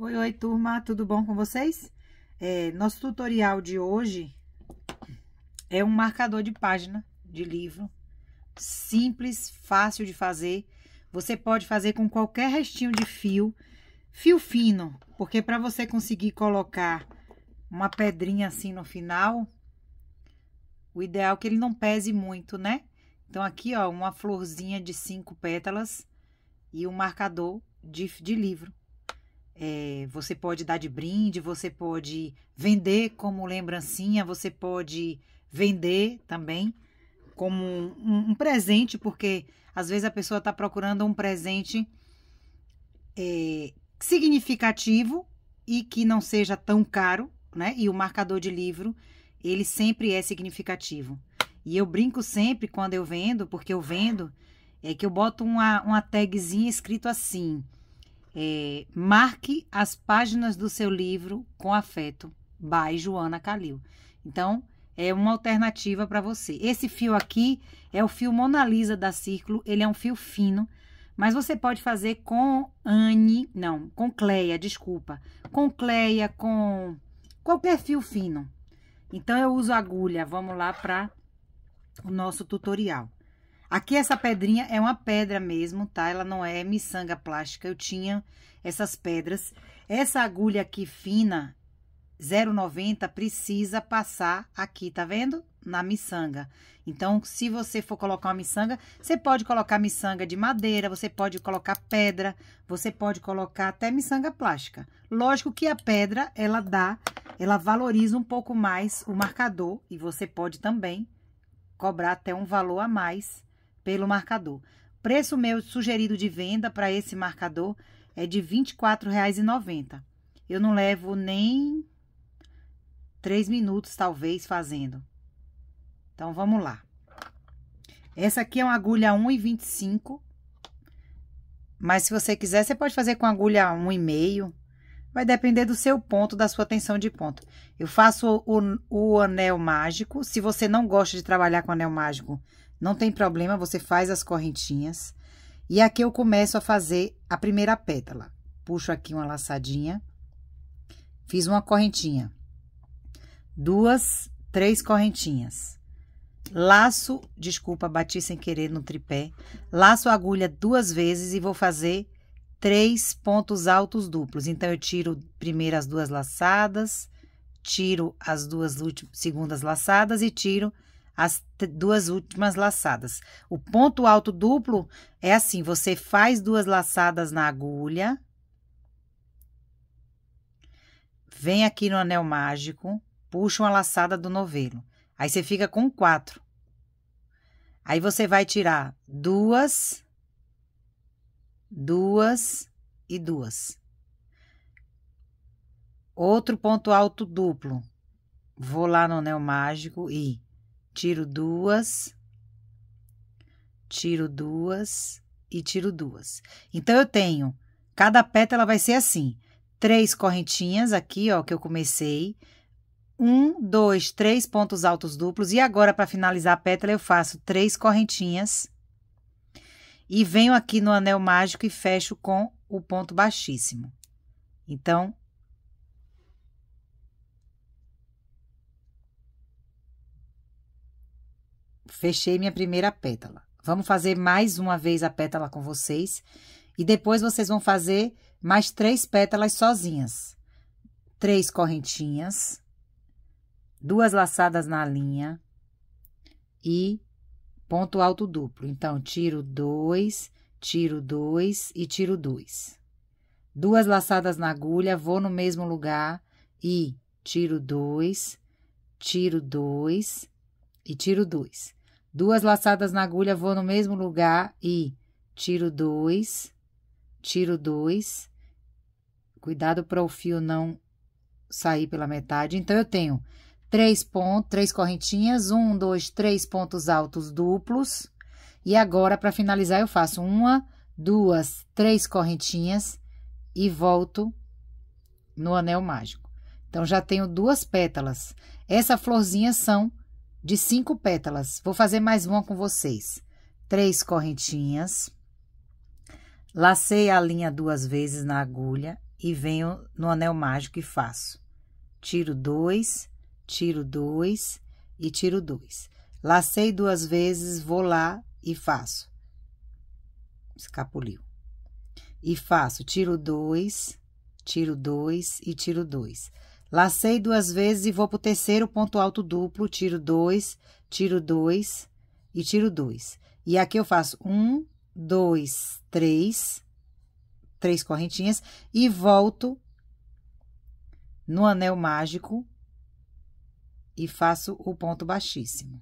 Oi, oi, turma, tudo bom com vocês? É, nosso tutorial de hoje é um marcador de página de livro, simples, fácil de fazer. Você pode fazer com qualquer restinho de fio, fio fino, porque para você conseguir colocar uma pedrinha assim no final, o ideal é que ele não pese muito, né? Então, aqui, ó, uma florzinha de cinco pétalas e um marcador de, de livro. É, você pode dar de brinde, você pode vender como lembrancinha, você pode vender também como um, um presente, porque às vezes a pessoa está procurando um presente é, significativo e que não seja tão caro, né? E o marcador de livro, ele sempre é significativo. E eu brinco sempre quando eu vendo, porque eu vendo, é que eu boto uma, uma tagzinha escrito assim é, marque as páginas do seu livro com afeto, by Joana Calil. Então, é uma alternativa para você. Esse fio aqui é o fio Mona Lisa da Círculo, ele é um fio fino, mas você pode fazer com Anne, não, com Cleia, desculpa, com Cleia, com qualquer fio fino. Então, eu uso agulha, vamos lá para o nosso tutorial. Aqui essa pedrinha é uma pedra mesmo, tá? Ela não é miçanga plástica. Eu tinha essas pedras. Essa agulha aqui fina, 0,90, precisa passar aqui, tá vendo? Na miçanga. Então, se você for colocar uma miçanga, você pode colocar miçanga de madeira, você pode colocar pedra, você pode colocar até miçanga plástica. Lógico que a pedra, ela dá, ela valoriza um pouco mais o marcador e você pode também cobrar até um valor a mais pelo marcador. Preço meu sugerido de venda para esse marcador é de R$ 24,90. Eu não levo nem três minutos, talvez, fazendo. Então, vamos lá. Essa aqui é uma agulha 1,25. Mas se você quiser, você pode fazer com agulha 1,5. Vai depender do seu ponto, da sua tensão de ponto. Eu faço o, o, anel mágico. Se você não gosta de trabalhar com anel mágico, não tem problema, você faz as correntinhas. E aqui eu começo a fazer a primeira pétala. Puxo aqui uma laçadinha. Fiz uma correntinha. Duas, três correntinhas. Laço, desculpa, bati sem querer no tripé. Laço a agulha duas vezes e vou fazer três pontos altos duplos. Então, eu tiro primeiro as duas laçadas, tiro as duas últimas, segundas laçadas e tiro as duas últimas laçadas. O ponto alto duplo é assim: você faz duas laçadas na agulha, vem aqui no anel mágico, puxa uma laçada do novelo. Aí você fica com quatro. Aí você vai tirar duas, duas e duas. Outro ponto alto duplo. Vou lá no anel mágico e tiro duas, tiro duas e tiro duas. Então, eu tenho, cada pétala vai ser assim, três correntinhas aqui, ó, que eu comecei, um, dois, três pontos altos duplos, e agora, para finalizar a pétala, eu faço três correntinhas, e venho aqui no anel mágico e fecho com o ponto baixíssimo. Então, fechei minha primeira pétala. Vamos fazer mais uma vez a pétala com vocês e depois vocês vão fazer mais três pétalas sozinhas. Três correntinhas, duas laçadas na linha e ponto alto duplo. Então, tiro dois, tiro dois e tiro dois. Duas laçadas na agulha, vou no mesmo lugar e tiro dois, tiro dois e tiro dois. Duas laçadas na agulha vou no mesmo lugar e tiro dois, tiro dois. Cuidado para o fio não sair pela metade. Então, eu tenho três pontos, três correntinhas, um, dois, três pontos altos duplos. E agora, para finalizar, eu faço uma, duas, três correntinhas e volto no anel mágico. Então, já tenho duas pétalas. Essa florzinha são de cinco pétalas. Vou fazer mais uma com vocês. Três correntinhas. Lacei a linha duas vezes na agulha e venho no anel mágico e faço. Tiro dois, tiro dois e tiro dois. Lacei duas vezes, vou lá e faço. Escapuliu. E faço tiro dois, tiro dois e tiro dois. Lacei duas vezes e vou para o terceiro ponto alto duplo, tiro dois, tiro dois e tiro dois. E aqui eu faço um, dois, três, três correntinhas e volto no anel mágico e faço o ponto baixíssimo.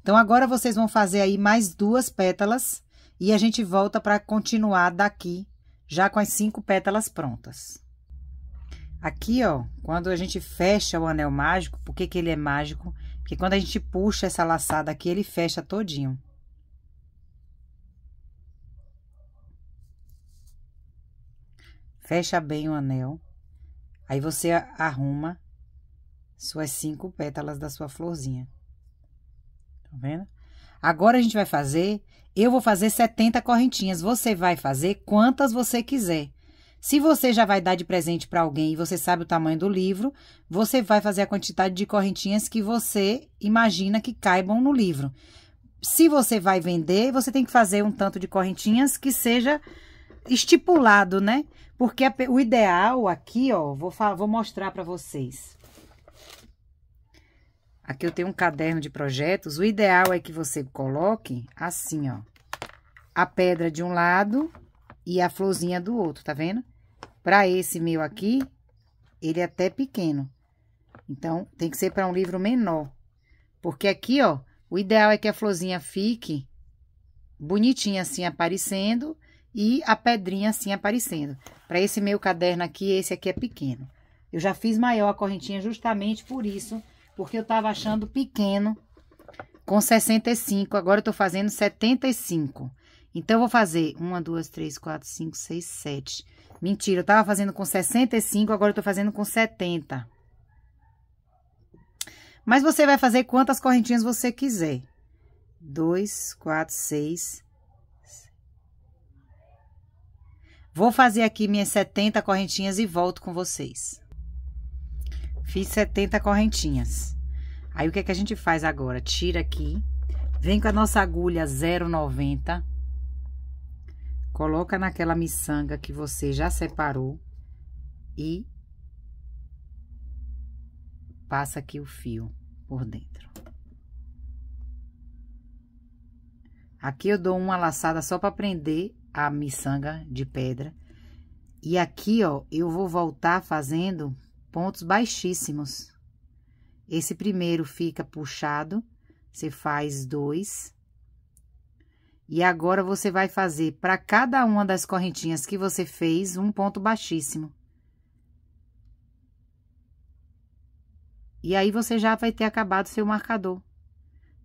Então, agora vocês vão fazer aí mais duas pétalas e a gente volta para continuar daqui, já com as cinco pétalas prontas. Aqui, ó, quando a gente fecha o anel mágico, por que que ele é mágico? Porque quando a gente puxa essa laçada aqui, ele fecha todinho. Fecha bem o anel. Aí você arruma suas cinco pétalas da sua florzinha. Tá vendo? Agora a gente vai fazer, eu vou fazer 70 correntinhas. Você vai fazer quantas você quiser. Se você já vai dar de presente para alguém e você sabe o tamanho do livro, você vai fazer a quantidade de correntinhas que você imagina que caibam no livro. Se você vai vender, você tem que fazer um tanto de correntinhas que seja estipulado, né? Porque a, o ideal aqui, ó, vou, vou mostrar para vocês. Aqui eu tenho um caderno de projetos. O ideal é que você coloque assim, ó, a pedra de um lado e a florzinha do outro, tá vendo? Para esse meu aqui, ele é até pequeno. Então, tem que ser para um livro menor. Porque aqui, ó, o ideal é que a florzinha fique bonitinha assim aparecendo e a pedrinha assim aparecendo. Para esse meu caderno aqui, esse aqui é pequeno. Eu já fiz maior a correntinha justamente por isso, porque eu estava achando pequeno com 65, agora eu tô fazendo 75. Então, eu vou fazer uma, duas, três, quatro, cinco, seis, sete. Mentira, eu tava fazendo com 65, agora eu tô fazendo com 70. Mas você vai fazer quantas correntinhas você quiser. Dois, quatro, seis. Vou fazer aqui minhas 70 correntinhas e volto com vocês. Fiz 70 correntinhas. Aí, o que é que a gente faz agora? Tira aqui, vem com a nossa agulha 0,90 Coloca naquela miçanga que você já separou e passa aqui o fio por dentro. Aqui eu dou uma laçada só para prender a miçanga de pedra. E aqui, ó, eu vou voltar fazendo pontos baixíssimos. Esse primeiro fica puxado, você faz dois, e agora você vai fazer para cada uma das correntinhas que você fez um ponto baixíssimo. E aí você já vai ter acabado seu marcador.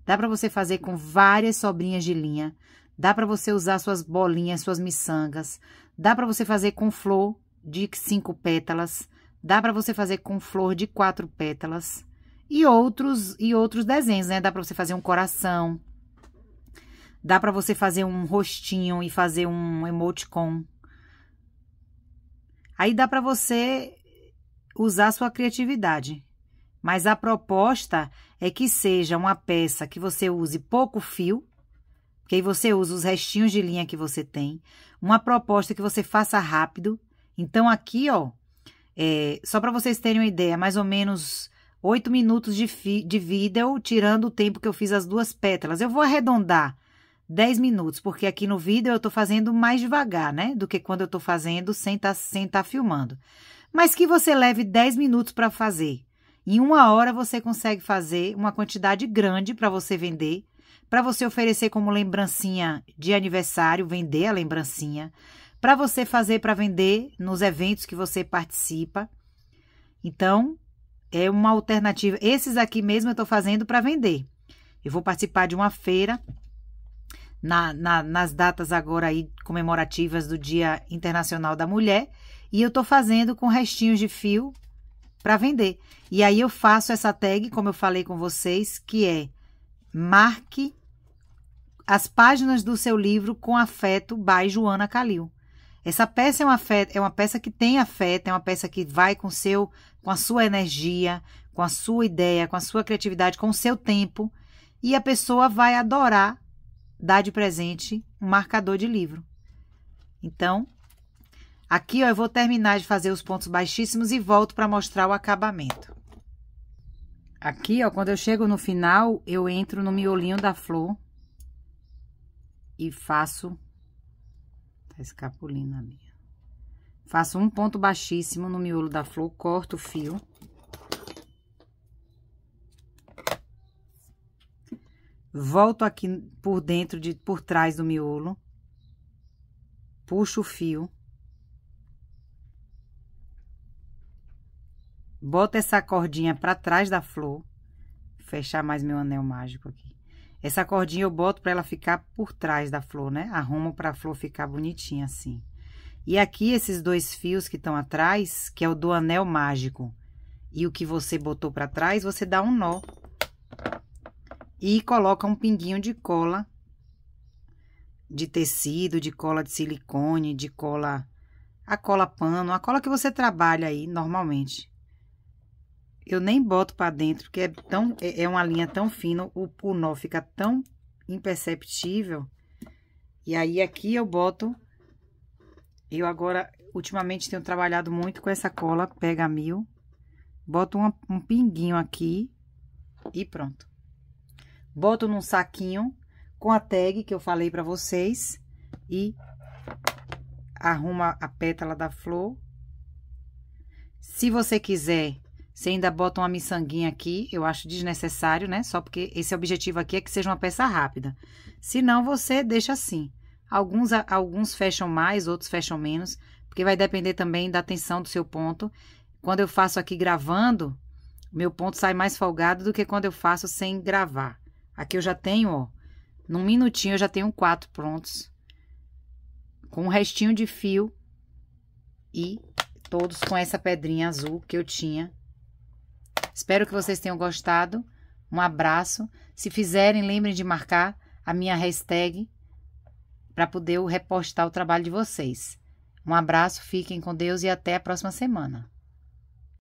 Dá para você fazer com várias sobrinhas de linha. Dá para você usar suas bolinhas, suas miçangas. Dá para você fazer com flor de cinco pétalas. Dá para você fazer com flor de quatro pétalas. E outros e outros desenhos, né? Dá para você fazer um coração, Dá para você fazer um rostinho e fazer um emoticon. Aí dá para você usar sua criatividade. Mas a proposta é que seja uma peça que você use pouco fio, porque aí você usa os restinhos de linha que você tem. Uma proposta que você faça rápido. Então aqui, ó, é, só para vocês terem uma ideia, mais ou menos oito minutos de, de vídeo, tirando o tempo que eu fiz as duas pétalas. Eu vou arredondar 10 minutos, porque aqui no vídeo eu estou fazendo mais devagar, né? Do que quando eu estou fazendo sem tá, estar tá filmando. Mas que você leve 10 minutos para fazer. Em uma hora você consegue fazer uma quantidade grande para você vender, para você oferecer como lembrancinha de aniversário, vender a lembrancinha, para você fazer para vender nos eventos que você participa. Então, é uma alternativa. Esses aqui mesmo eu estou fazendo para vender. Eu vou participar de uma feira na, na, nas datas agora aí comemorativas do Dia Internacional da Mulher e eu estou fazendo com restinhos de fio para vender. E aí eu faço essa tag, como eu falei com vocês, que é marque as páginas do seu livro com afeto by Joana Calil. Essa peça é uma, é uma peça que tem afeto, é uma peça que vai com seu, com a sua energia, com a sua ideia, com a sua criatividade, com o seu tempo, e a pessoa vai adorar dá de presente um marcador de livro. Então, aqui ó, eu vou terminar de fazer os pontos baixíssimos e volto para mostrar o acabamento. Aqui, ó, quando eu chego no final, eu entro no miolinho da flor e faço tá escapulindo a minha. Faço um ponto baixíssimo no miolo da flor, corto o fio volto aqui por dentro, de, por trás do miolo, puxo o fio, boto essa cordinha para trás da flor, fechar mais meu anel mágico aqui. Essa cordinha eu boto para ela ficar por trás da flor, né? Arrumo para a flor ficar bonitinha assim. E aqui esses dois fios que estão atrás, que é o do anel mágico, e o que você botou para trás, você dá um nó e coloca um pinguinho de cola de tecido, de cola de silicone, de cola a cola pano, a cola que você trabalha aí normalmente. Eu nem boto para dentro, porque é tão é, é uma linha tão fina, o, o nó fica tão imperceptível. E aí aqui eu boto eu agora ultimamente tenho trabalhado muito com essa cola pega mil. Boto uma, um pinguinho aqui e pronto boto num saquinho com a tag que eu falei para vocês e arruma a pétala da flor. Se você quiser, você ainda bota uma miçanguinha aqui, eu acho desnecessário, né? Só porque esse objetivo aqui é que seja uma peça rápida. Se não, você deixa assim. Alguns, alguns fecham mais, outros fecham menos, porque vai depender também da tensão do seu ponto. Quando eu faço aqui gravando, meu ponto sai mais folgado do que quando eu faço sem gravar. Aqui eu já tenho, ó, num minutinho eu já tenho quatro prontos. Com um restinho de fio e todos com essa pedrinha azul que eu tinha. Espero que vocês tenham gostado. Um abraço. Se fizerem, lembrem de marcar a minha hashtag para poder repostar o trabalho de vocês. Um abraço, fiquem com Deus e até a próxima semana.